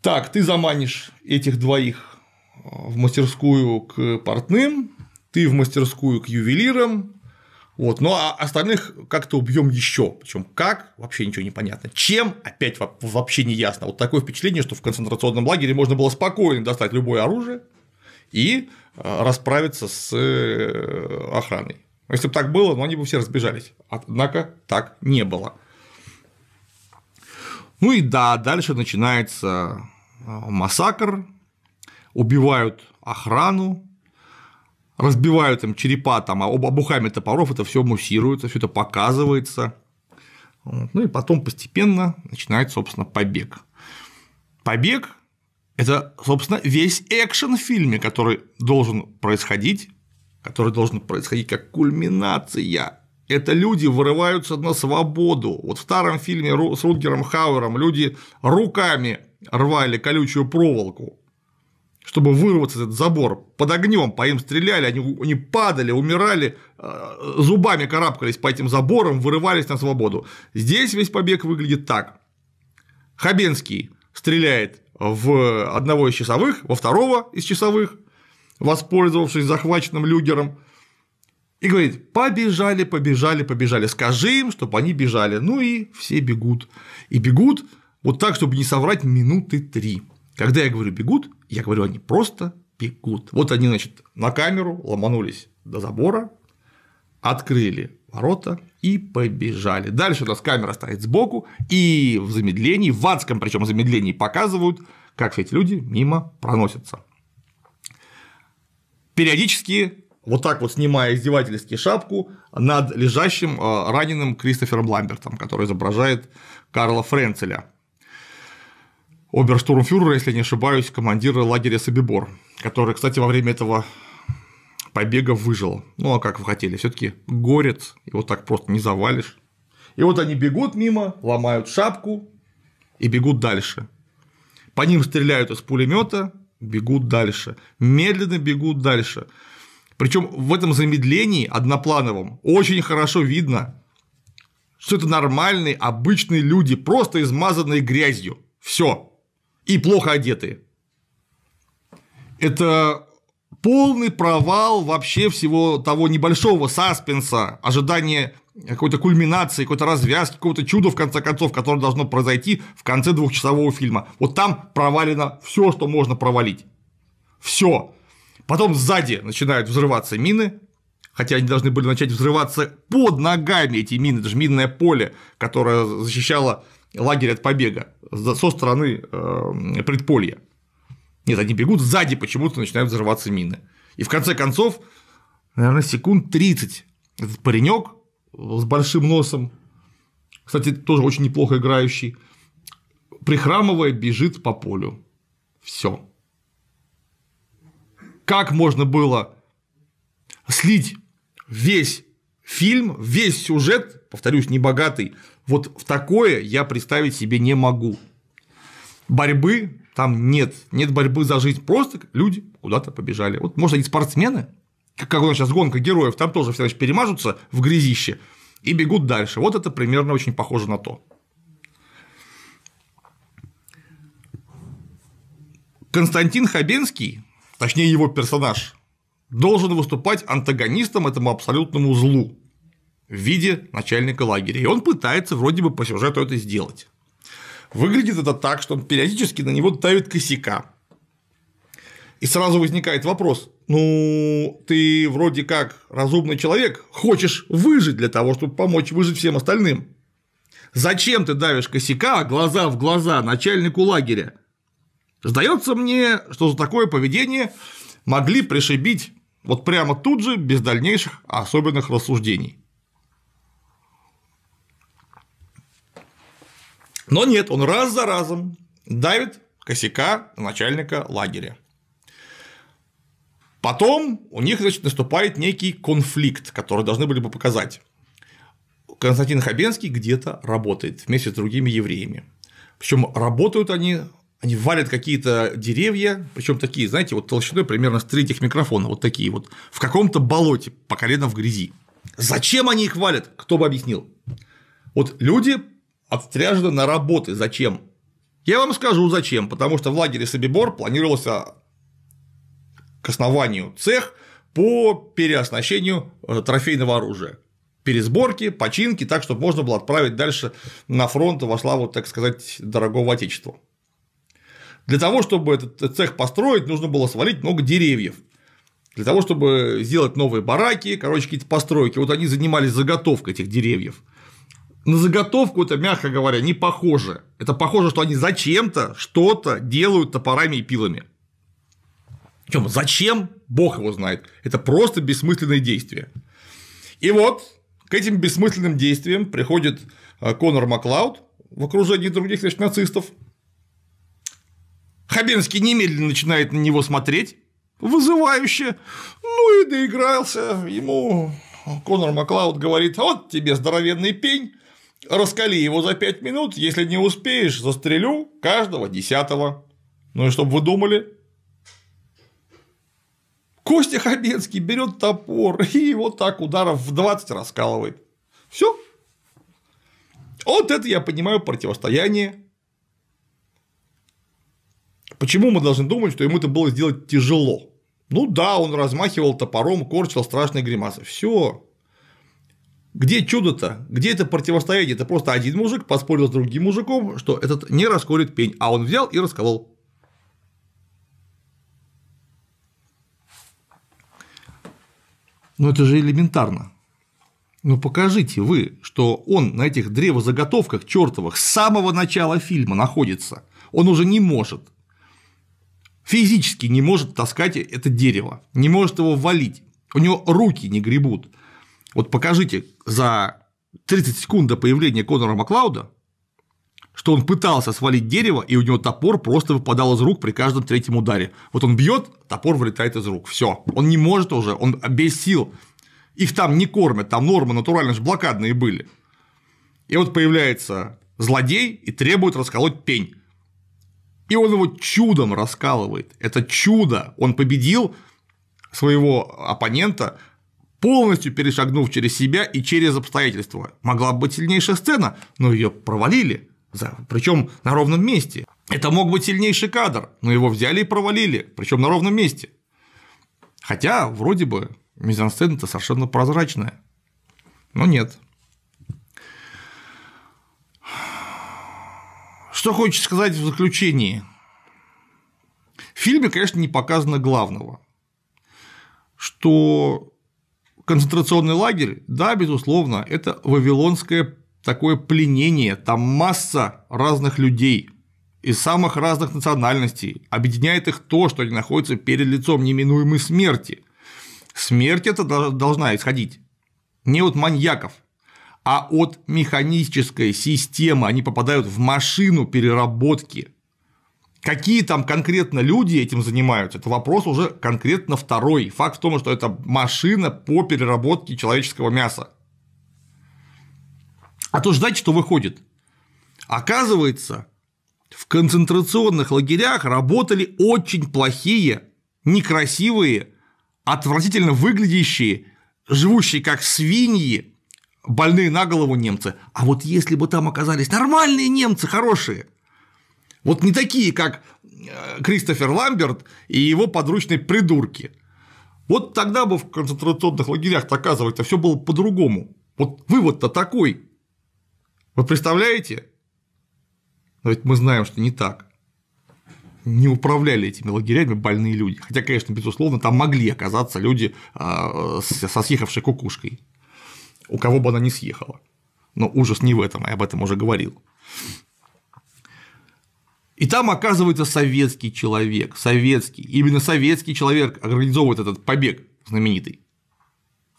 Так, ты заманишь этих двоих э, в мастерскую к портным, ты в мастерскую к ювелирам, вот, ну а остальных как-то убьем еще. Причем как, вообще ничего не понятно. Чем, опять вообще не ясно. Вот такое впечатление, что в концентрационном лагере можно было спокойно достать любое оружие и э, расправиться с э, охраной. Ну, если бы так было, ну, они бы все разбежались. Однако так не было. Ну и да, дальше начинается э, массакр, убивают охрану, разбивают им черепа там обухами топоров, это все муссируется, все это показывается. Ну и потом постепенно начинается, собственно, побег. Побег – это, собственно, весь экшен в фильме, который должен происходить который должен происходить как кульминация. Это люди вырываются на свободу. Вот в старом фильме с Рутгером Хауэром люди руками рвали колючую проволоку, чтобы вырваться этот забор. Под огнем по им стреляли, они, они падали, умирали, э, зубами карабкались по этим заборам, вырывались на свободу. Здесь весь побег выглядит так. Хабенский стреляет в одного из часовых, во второго из часовых – воспользовавшись захваченным люгером, и говорит, побежали, побежали, побежали, скажи им, чтобы они бежали, ну и все бегут, и бегут вот так, чтобы не соврать минуты три. Когда я говорю бегут, я говорю, они просто бегут. Вот они, значит, на камеру ломанулись до забора, открыли ворота и побежали. Дальше у нас камера стоит сбоку, и в замедлении, в адском причем замедлении показывают, как все эти люди мимо проносятся периодически вот так вот снимая издевательски шапку над лежащим э, раненым Кристофером Ламбертом, который изображает Карла Френцеля, оберштурмфюрера, если не ошибаюсь, командира лагеря Собибор, который, кстати, во время этого побега выжил. Ну, а как вы хотели, все таки горец, его так просто не завалишь. И вот они бегут мимо, ломают шапку и бегут дальше. По ним стреляют из пулемета, бегут дальше, медленно бегут дальше. Причем в этом замедлении одноплановом очень хорошо видно, что это нормальные, обычные люди, просто измазанные грязью. Все. И плохо одетые. Это полный провал вообще всего того небольшого саспенса, ожидания какой-то кульминации, какой-то развязки, какого-то чуда, в конце концов, которое должно произойти в конце двухчасового фильма. Вот там провалено все, что можно провалить. Все. Потом сзади начинают взрываться мины, хотя они должны были начать взрываться под ногами эти мины, даже же минное поле, которое защищало лагерь от побега со стороны э, предполья. Нет, они бегут сзади, почему-то начинают взрываться мины. И в конце концов, наверное, секунд 30 этот паренек с большим носом, кстати, тоже очень неплохо играющий, прихрамывая, бежит по полю. Все. Как можно было слить весь фильм, весь сюжет, повторюсь, небогатый, вот в такое я представить себе не могу. Борьбы там нет, нет борьбы за жизнь, просто люди куда-то побежали. Вот, может, они спортсмены, как нас сейчас гонка героев, там тоже все значит, перемажутся в грязище и бегут дальше. Вот это примерно очень похоже на то. Константин Хабенский, точнее его персонаж, должен выступать антагонистом этому абсолютному злу в виде начальника лагеря. И он пытается вроде бы по сюжету это сделать. Выглядит это так, что он периодически на него давит косяка. И сразу возникает вопрос, ну, ты вроде как разумный человек, хочешь выжить для того, чтобы помочь выжить всем остальным. Зачем ты давишь косяка глаза в глаза начальнику лагеря? Сдается мне, что за такое поведение могли пришибить вот прямо тут же, без дальнейших особенных рассуждений. Но нет, он раз за разом давит косяка начальника лагеря. Потом у них, значит, наступает некий конфликт, который должны были бы показать. Константин Хабенский где-то работает вместе с другими евреями. Причем работают они, они валят какие-то деревья, причем такие, знаете, вот толщиной примерно с третьих микрофона, вот такие вот, в каком-то болоте, по колено в грязи. Зачем они их валят? Кто бы объяснил? Вот люди отстряжены на работы. Зачем? Я вам скажу зачем, потому что в лагере Собибор планировался основанию цех по переоснащению э, трофейного оружия пересборки, починки, так, чтобы можно было отправить дальше на фронт во славу, так сказать, дорогого Отечества. Для того, чтобы этот цех построить, нужно было свалить много деревьев. Для того, чтобы сделать новые бараки, короче, какие-то постройки. Вот они занимались заготовкой этих деревьев. На заготовку это, мягко говоря, не похоже. Это похоже, что они зачем-то что-то делают топорами и пилами. Причем зачем? Бог его знает. Это просто бессмысленные действия. И вот к этим бессмысленным действиям приходит э, Конор Маклауд в окружении других значит, нацистов. Хабенский немедленно начинает на него смотреть вызывающе, ну и доигрался, ему Конор Маклауд говорит, вот тебе здоровенный пень, раскали его за пять минут, если не успеешь, застрелю каждого десятого. Ну и чтобы вы думали, Костя Хабенский берет топор и вот так ударов в 20 раскалывает. Все. Вот это я понимаю противостояние. Почему мы должны думать, что ему это было сделать тяжело? Ну да, он размахивал топором, корчил страшные гримасы. Все. Где чудо-то? Где это противостояние? Это просто один мужик поспорил с другим мужиком, что этот не расколет пень, а он взял и расколол. Но это же элементарно. Но ну, покажите вы, что он на этих древозаготовках чертовых с самого начала фильма находится. Он уже не может. Физически не может таскать это дерево, не может его валить. У него руки не гребут. Вот покажите за 30 секунд до появления Конора Маклауда, что он пытался свалить дерево, и у него топор просто выпадал из рук при каждом третьем ударе. Вот он бьет, топор вылетает из рук. Все. Он не может уже, он без сил. Их там не кормят, там нормы натурально же блокадные были. И вот появляется злодей и требует расколоть пень. И он его чудом раскалывает. Это чудо. Он победил своего оппонента, полностью перешагнув через себя и через обстоятельства. Могла быть сильнейшая сцена, но ее провалили. Причем на ровном месте. Это мог быть сильнейший кадр, но его взяли и провалили, причем на ровном месте. Хотя, вроде бы, мизансцена-то совершенно прозрачная. Но нет. Что хочешь сказать в заключении? В фильме, конечно, не показано главного, что концентрационный лагерь, да, безусловно, это вавилонская такое пленение, там масса разных людей из самых разных национальностей, объединяет их то, что они находятся перед лицом неминуемой смерти. Смерть это должна исходить не от маньяков, а от механической системы. Они попадают в машину переработки. Какие там конкретно люди этим занимаются, это вопрос уже конкретно второй. Факт в том, что это машина по переработке человеческого мяса. А то ждать, что выходит. Оказывается, в концентрационных лагерях работали очень плохие, некрасивые, отвратительно выглядящие, живущие как свиньи, больные на голову немцы. А вот если бы там оказались нормальные немцы, хорошие, вот не такие, как э, Кристофер Ламберт и его подручные придурки, вот тогда бы в концентрационных лагерях оказывается все было по-другому. Вот вывод-то такой. Вы представляете? Но ведь мы знаем, что не так. Не управляли этими лагерями больные люди. Хотя, конечно, безусловно, там могли оказаться люди а, со съехавшей кукушкой, у кого бы она не съехала. Но ужас не в этом, я об этом уже говорил. И там оказывается советский человек, советский, именно советский человек организовывает этот побег знаменитый,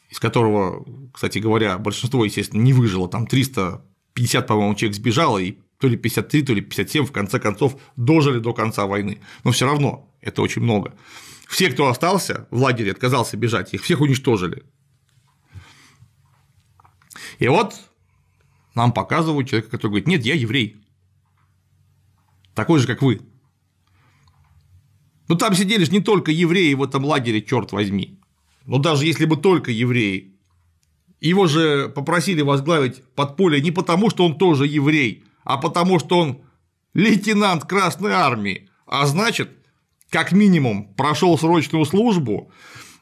из которого, кстати говоря, большинство, естественно, не выжило, там 300 50, по-моему, человек сбежало, и то ли 53, то ли 57, в конце концов, дожили до конца войны. Но все равно это очень много. Все, кто остался в лагере, отказался бежать, их всех уничтожили. И вот нам показывают человека, который говорит, нет, я еврей, такой же, как вы. Ну там сидели же не только евреи в этом лагере, черт возьми. Но даже если бы только евреи его же попросили возглавить подполье не потому, что он тоже еврей, а потому, что он лейтенант Красной Армии, а значит, как минимум, прошел срочную службу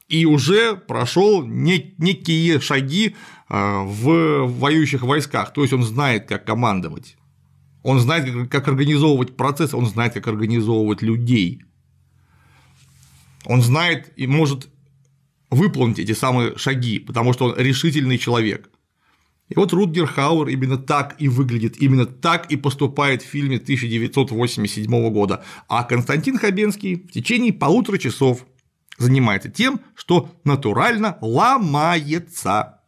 и уже прошел некие шаги э, в воюющих войсках, то есть он знает, как командовать, он знает, как организовывать процесс, он знает, как организовывать людей, он знает и может выполнить эти самые шаги, потому что он решительный человек. И вот Рутгер Хауэр именно так и выглядит, именно так и поступает в фильме 1987 года, а Константин Хабенский в течение полутора часов занимается тем, что натурально ломается.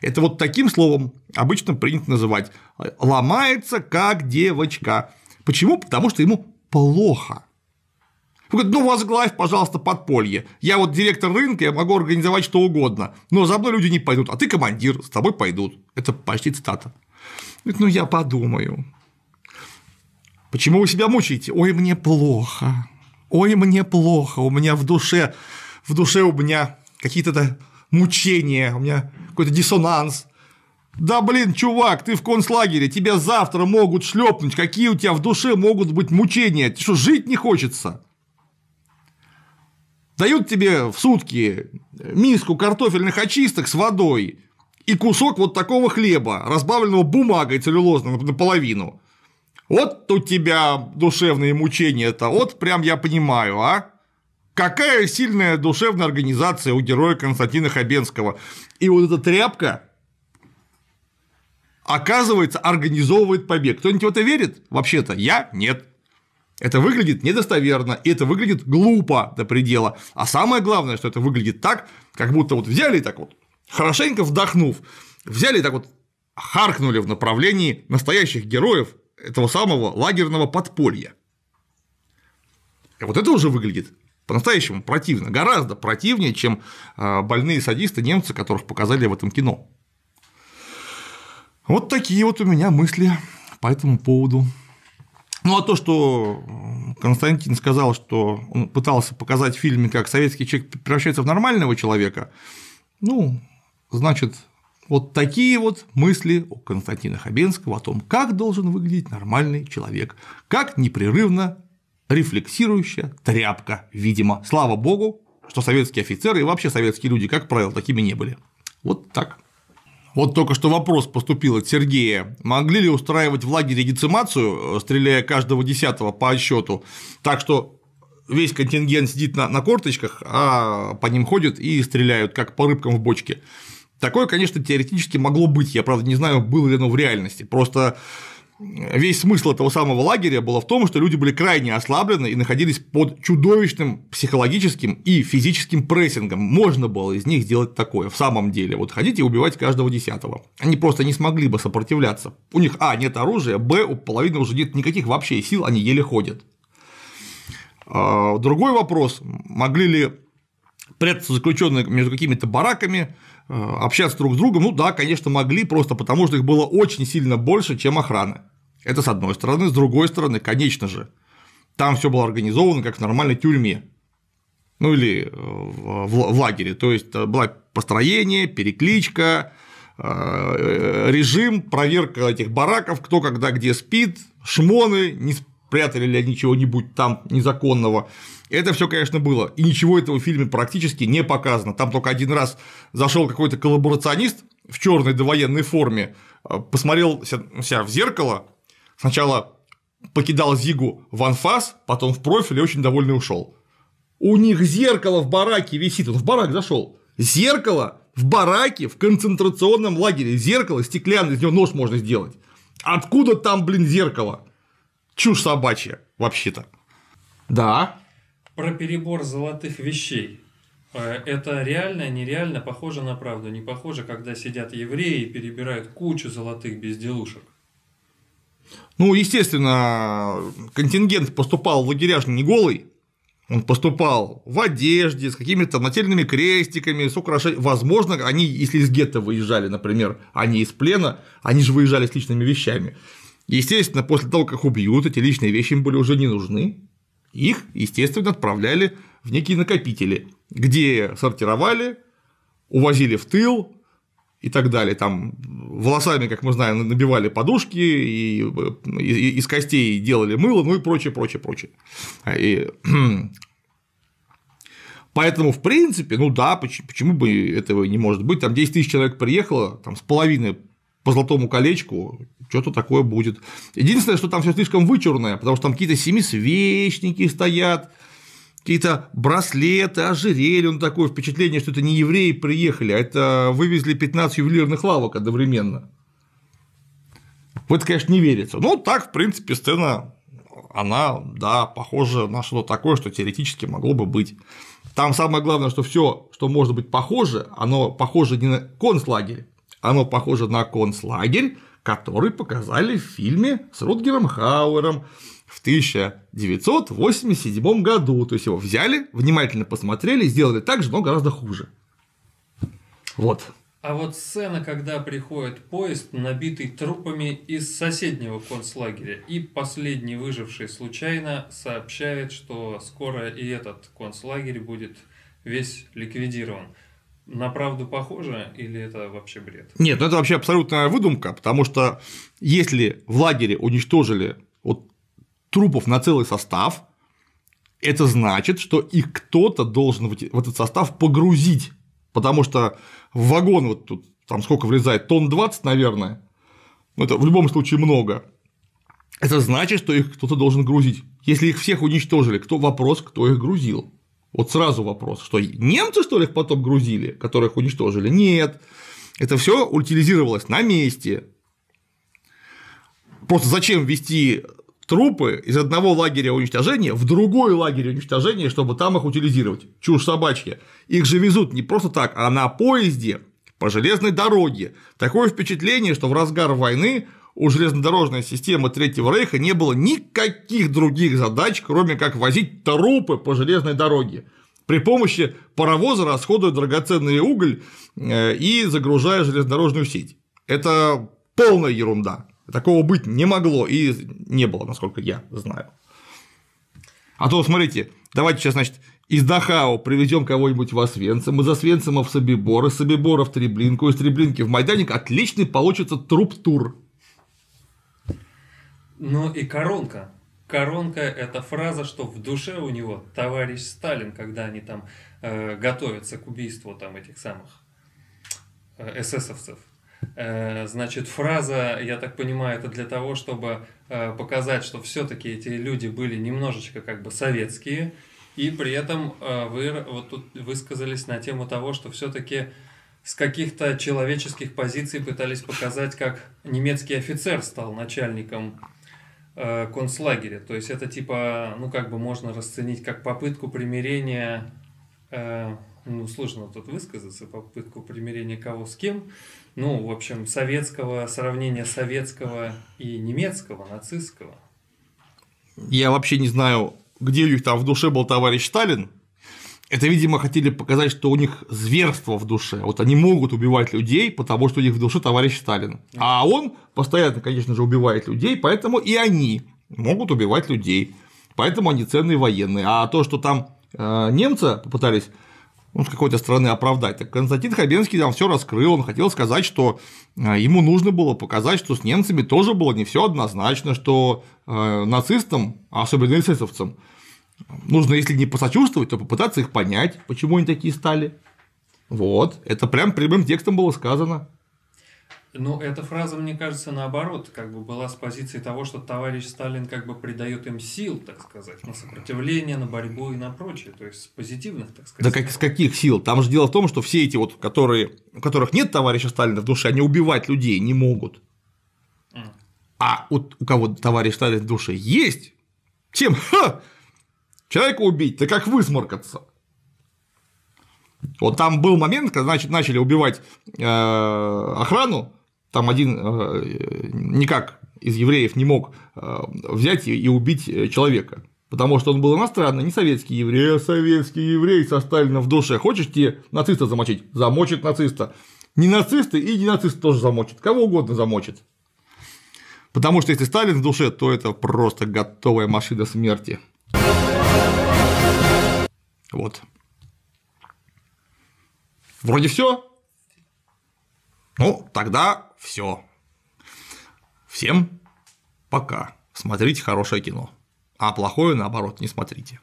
Это вот таким словом обычно принято называть «ломается как девочка». Почему? Потому что ему плохо. Он говорит, ну возглавь, пожалуйста, подполье. Я вот директор рынка, я могу организовать что угодно, но за мной люди не пойдут, а ты командир, с тобой пойдут. Это почти цитата. Говорит, ну я подумаю. Почему вы себя мучаете? Ой, мне плохо. Ой, мне плохо. У меня в душе, в душе у меня какие-то мучения, у меня какой-то диссонанс. Да блин, чувак, ты в концлагере, тебя завтра могут шлепнуть, какие у тебя в душе могут быть мучения, Ты что, жить не хочется? дают тебе в сутки миску картофельных очисток с водой и кусок вот такого хлеба, разбавленного бумагой целлюлозной наполовину. Вот у тебя душевные мучения это. вот прям я понимаю, а? Какая сильная душевная организация у героя Константина Хабенского. И вот эта тряпка, оказывается, организовывает побег. Кто-нибудь в это верит? Вообще-то я нет. Это выглядит недостоверно, и это выглядит глупо до предела. А самое главное, что это выглядит так, как будто вот взяли так вот, хорошенько вдохнув, взяли так вот харкнули в направлении настоящих героев этого самого лагерного подполья. И вот это уже выглядит по-настоящему противно, гораздо противнее, чем а, больные садисты немцы, которых показали в этом кино. Вот такие вот у меня мысли по этому поводу. Ну а то, что Константин сказал, что он пытался показать в фильме, как советский человек превращается в нормального человека, ну, значит, вот такие вот мысли у Константина Хабенского о том, как должен выглядеть нормальный человек, как непрерывно рефлексирующая тряпка, видимо. Слава богу, что советские офицеры и вообще советские люди, как правило, такими не были. Вот так. Вот только что вопрос поступил от Сергея. Могли ли устраивать в лагере децимацию, э, стреляя каждого десятого по отсчету, так что весь контингент сидит на, на корточках, а по ним ходят и стреляют, как по рыбкам в бочке. Такое, конечно, теоретически могло быть. Я, правда, не знаю, было ли оно в реальности. Просто весь смысл этого самого лагеря было в том, что люди были крайне ослаблены и находились под чудовищным психологическим и физическим прессингом. Можно было из них сделать такое, в самом деле. Вот ходить и убивать каждого десятого. Они просто не смогли бы сопротивляться. У них, а, нет оружия, б, у половины уже нет никаких вообще сил, они еле ходят. А, другой вопрос, могли ли заключенные между какими-то бараками Э, общаться друг с другом, ну да, конечно, могли, просто потому что их было очень сильно больше, чем охраны. Это с одной стороны, с другой стороны, конечно же, там все было организовано как в нормальной тюрьме, ну или э, в, лагере, то есть э, было построение, перекличка, режим, проверка этих бараков, кто когда где спит, шмоны, не спрятали ли они чего-нибудь там незаконного, это все, конечно, было. И ничего этого в фильме практически не показано. Там только один раз зашел какой-то коллаборационист в черной довоенной форме, э, посмотрел себя в зеркало, сначала покидал Зигу в анфас, потом в профиль и очень довольный ушел. У них зеркало в бараке висит, он в барак зашел. Зеркало в бараке, в концентрационном лагере. Зеркало стеклянное, из него нож можно сделать. Откуда там, блин, зеркало? Чушь собачья, вообще-то. Да, про перебор золотых вещей. А, это реально, нереально, похоже на правду, не похоже, когда сидят евреи и перебирают кучу золотых безделушек. Ну, естественно, контингент поступал в лагеря не голый, он поступал в одежде, с какими-то нательными крестиками, с украшениями. Возможно, они, если из гетто выезжали, например, они а из плена, они же выезжали с личными вещами. Естественно, после того, как убьют, эти личные вещи им были уже не нужны, их, естественно, отправляли в некие накопители, где сортировали, увозили в тыл и так далее. Там волосами, как мы знаем, набивали подушки, и из костей делали мыло, ну и прочее, прочее, прочее. И... (clears throat) Поэтому, в принципе, ну да, почему бы этого не может быть, там 10 тысяч человек приехало, там с половины по золотому колечку, что-то такое будет. Единственное, что там все слишком вычурное, потому что там какие-то семисвечники стоят, какие-то браслеты, ожерелья, ну такое впечатление, что это не евреи приехали, а это вывезли 15 ювелирных лавок одновременно. В это, конечно, не верится. Ну, так, в принципе, сцена, она, да, похожа на что-то такое, что теоретически могло бы быть. Там самое главное, что все, что может быть похоже, оно похоже не на концлагерь, оно похоже на концлагерь, который показали в фильме с Рутгером Хауэром в 1987 году. То есть его взяли, внимательно посмотрели, сделали так же, но гораздо хуже. Вот. А вот сцена, когда приходит поезд, набитый трупами из соседнего концлагеря, и последний выживший случайно сообщает, что скоро и этот концлагерь будет весь ликвидирован на правду похоже или это вообще бред? Нет, ну это вообще абсолютная выдумка, потому что если в лагере уничтожили вот трупов на целый состав, это значит, что их кто-то должен в этот состав погрузить, потому что в вагон вот тут там сколько влезает, тонн 20, наверное, ну это в любом случае много, это значит, что их кто-то должен грузить. Если их всех уничтожили, кто вопрос, кто их грузил? Вот сразу вопрос, что немцы, что ли, их потом грузили, которых уничтожили? Нет, это все утилизировалось на месте. Просто зачем вести трупы из одного лагеря уничтожения в другой лагерь уничтожения, чтобы там их утилизировать? Чушь собачья. Их же везут не просто так, а на поезде по железной дороге. Такое впечатление, что в разгар войны у железнодорожной системы Третьего Рейха не было никаких других задач, кроме как возить трупы по железной дороге. При помощи паровоза расходуя драгоценный уголь э, и загружая железнодорожную сеть. Это полная ерунда. Такого быть не могло и не было, насколько я знаю. А то, смотрите, давайте сейчас, значит, из Дахао привезем кого-нибудь в Освенцим, из Освенцима в Собибор, из Собибора в Треблинку, из Треблинки в Майданик, отличный получится труп-тур. Но и коронка. Коронка – это фраза, что в душе у него товарищ Сталин, когда они там э, готовятся к убийству там этих самых э, эсэсовцев. Э, значит, фраза, я так понимаю, это для того, чтобы э, показать, что все-таки эти люди были немножечко как бы советские, и при этом вы вот тут высказались на тему того, что все-таки с каких-то человеческих позиций пытались показать, как немецкий офицер стал начальником Э, концлагеря. То есть это типа, ну как бы можно расценить как попытку примирения, э, ну сложно тут высказаться, попытку примирения кого с кем, ну в общем советского, сравнения советского и немецкого, нацистского. Я вообще не знаю, где у них там в душе был товарищ Сталин, это, видимо, хотели показать, что у них зверство в душе. Вот они могут убивать людей, потому что у них в душе товарищ Сталин. А он постоянно, конечно же, убивает людей, поэтому и они могут убивать людей. Поэтому они ценные военные. А то, что там э, немцы попытались ну, с какой-то стороны оправдать. Так Константин Хабенский там все раскрыл, он хотел сказать, что э, ему нужно было показать, что с немцами тоже было не все однозначно, что э, нацистам, а особенно эсэсовцам, Нужно, если не посочувствовать, то попытаться их понять, почему они такие стали. Вот, это прям прямым текстом было сказано. Ну, эта фраза, мне кажется, наоборот, как бы была с позиции того, что товарищ Сталин как бы придает им сил, так сказать, на сопротивление, на борьбу и на прочее, то есть с позитивных, так сказать. Да как, с каких сил? Там же дело в том, что все эти вот, которые, у которых нет товарища Сталина в душе, они убивать людей не могут. А вот у кого товарищ Сталин в душе есть, чем? ха, Человека убить, это как высморкаться. Вот там был момент, когда значит, начали убивать э, охрану, там один э, никак из евреев не мог э, взять и убить человека, потому что он был иностранный, не советский еврей, а советский еврей со Сталином в душе. Хочешь тебе нациста замочить? Замочит нациста. Не нацисты и не нацисты тоже замочит, кого угодно замочит. Потому что если Сталин в душе, то это просто готовая машина смерти. Вот. Вроде все. Ну, тогда все. Всем пока. Смотрите хорошее кино. А плохое, наоборот, не смотрите.